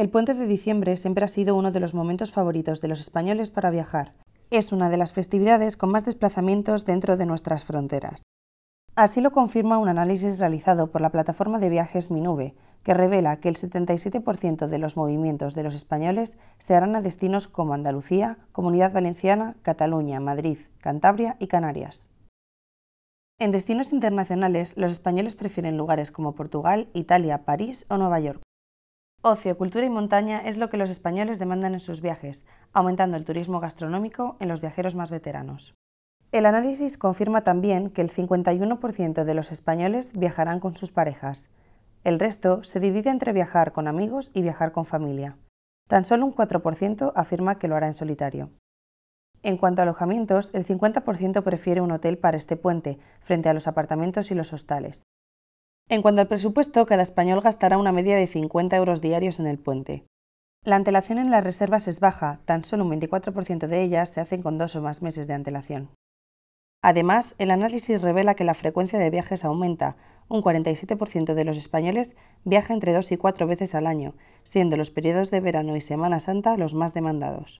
El puente de diciembre siempre ha sido uno de los momentos favoritos de los españoles para viajar. Es una de las festividades con más desplazamientos dentro de nuestras fronteras. Así lo confirma un análisis realizado por la plataforma de viajes Minube, que revela que el 77% de los movimientos de los españoles se harán a destinos como Andalucía, Comunidad Valenciana, Cataluña, Madrid, Cantabria y Canarias. En destinos internacionales, los españoles prefieren lugares como Portugal, Italia, París o Nueva York. Ocio, cultura y montaña es lo que los españoles demandan en sus viajes, aumentando el turismo gastronómico en los viajeros más veteranos. El análisis confirma también que el 51% de los españoles viajarán con sus parejas. El resto se divide entre viajar con amigos y viajar con familia. Tan solo un 4% afirma que lo hará en solitario. En cuanto a alojamientos, el 50% prefiere un hotel para este puente, frente a los apartamentos y los hostales. En cuanto al presupuesto, cada español gastará una media de 50 euros diarios en el puente. La antelación en las reservas es baja, tan solo un 24% de ellas se hacen con dos o más meses de antelación. Además, el análisis revela que la frecuencia de viajes aumenta. Un 47% de los españoles viaja entre dos y cuatro veces al año, siendo los periodos de verano y Semana Santa los más demandados.